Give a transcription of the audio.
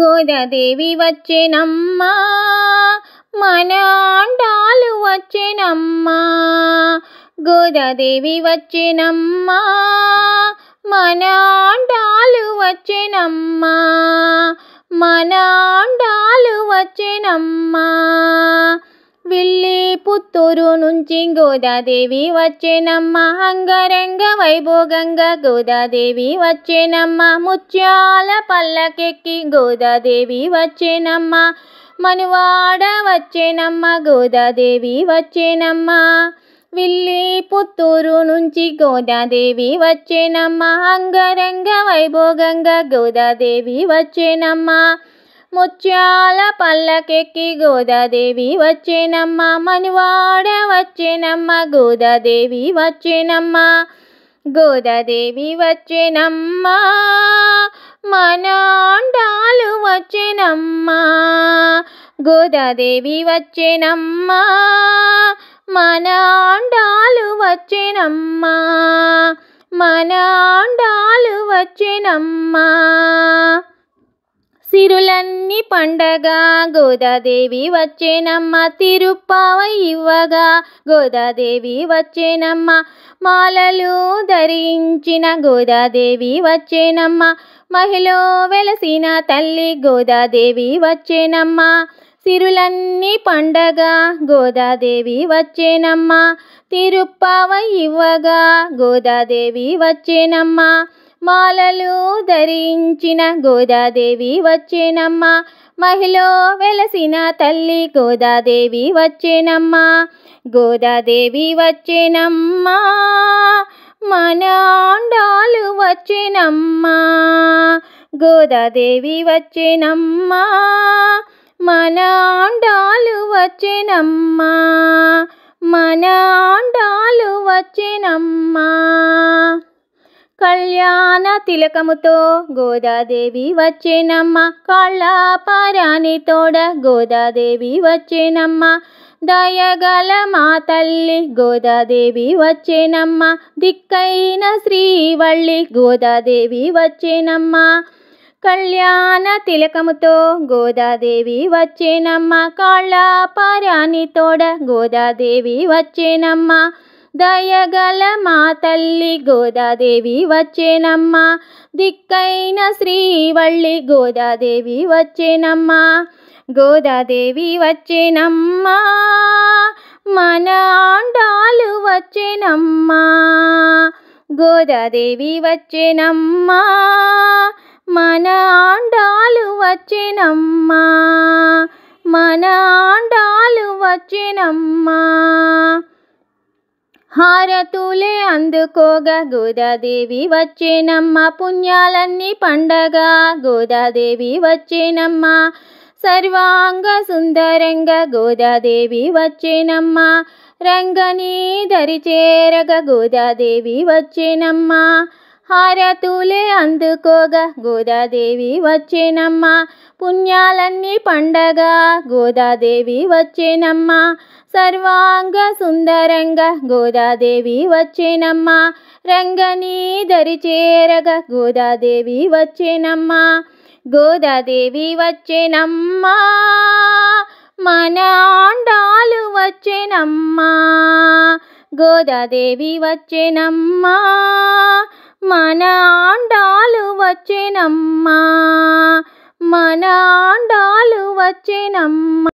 గోదాదేవి వచ్చినమ్మా మన ఆండాలు వచ్చినమ్మా గోదాదేవి వచ్చినమ్మా మన ఆండాలు వచ్చినమ్మా మన ఆండాలు వచ్చినమ్మా పుత్తూరు నుంచి గోదాదేవి వచ్చేనమ్మ అంగరంగ వైభోగంగా గోదాదేవి వచ్చేనమ్మ ముత్యాల పల్లకెక్కి గోదాదేవి వచ్చేనమ్మ మనువాడ వచ్చేనమ్మ గోదాదేవి వచ్చేనమ్మ విల్లి పుత్తూరు నుంచి గోదాదేవి వచ్చేనమ్మ అంగరంగ వైభోగంగా గోదాదేవి వచ్చేనమ్మ ముత్యాల పల్లకెక్కి గోదాదేవి వచ్చేనమ్మ మనివాడ వచ్చేనమ్మ గోదాదేవి వచ్చేనమ్మ గోదాదేవి వచ్చేనమ్మ మనాండాలు వచ్చేనమ్మ గోదాదేవి వచ్చేనమ్మ మనాండాలు వచ్చేనమ్మ మనాండాలు వచ్చేనమ్మ సిరులన్నీ పండగ గోదాదేవి వచ్చేనమ్మ తిరుప్పావ ఇవ్వగా గోదాదేవి వచ్చేనమ్మ మాలలు ధరించిన గోదాదేవి వచ్చేనమ్మ మహిళ వెలసిన తల్లి గోదాదేవి వచ్చేనమ్మ తిరులన్నీ పండగ గోదాదేవి వచ్చేనమ్మ తిరుప్పావ ఇవ్వగా గోదాదేవి వచ్చేనమ్మ మాలలు ధరించిన గోదాదేవి వచ్చేనమ్మ మహిళలో వెలసిన తల్లి గోదాదేవి వచ్చేనమ్మ గోదాదేవి వచ్చేనమ్మ మనాండాలు వచ్చేనమ్మ గోదాదేవి వచ్చేనమ్మ మన ఆండాలు వచ్చినమ్మా మన ఆండాలు వచ్చినమ్మా కళ్యాణ తిలకముతో గోదాదేవి వచ్చినమ్మ కళ్ళాపరాని తోడ గోదాదేవి వచ్చినమ్మ దయగల మా తల్లి గోదాదేవి వచ్చినమ్మ దిక్కైన శ్రీవళ్ళి గోదాదేవి వచ్చినమ్మ కళ్యాణ తిలకముతో గోదాదేవి వచ్చేనమ్మ కాళ్ళ పరాని తోడ గోదాదేవి వచ్చేనమ్మ దయగల మా తల్లి గోదాదేవి వచ్చేనమ్మ దిక్కైన శ్రీవళ్ళి గోదాదేవి వచ్చేనమ్మ గోదాదేవి వచ్చేనమ్మ మన ఆండాలు వచ్చేనమ్మ గోదాదేవి వచ్చేనమ్మ మన ఆండాలు వచ్చినమ్మా మన ఆండాలు వచ్చినమ్మా హారతులే అందుకోగా గోదాదేవి వచ్చేనమ్మ పుణ్యాలన్నీ పండగ గోదాదేవి వచ్చేనమ్మ సర్వాంగ సుందరంగా గోదాదేవి వచ్చేనమ్మ రంగనీ దరిచేరగ గోదాదేవి వచ్చేనమ్మ హారతులే అందుకోగా గోదాదేవి వచ్చేనమ్మా పుణ్యాలన్నీ పండగ గోదాదేవి వచ్చేనమ్మా సర్వాంగ సుందరంగా గోదాదేవి వచ్చేనమ్మా రంగని దరిచేరగా గోదాదేవి వచ్చేనమ్మా గోదాదేవి వచ్చేనమ్మ మన ఆండాలు వచ్చేనమ్మా గోదాదేవి వచ్చేనమ్మా మన ఆండాలు వచ్చేనమ్మా మన ఆండాలు వచ్చేనమ్మా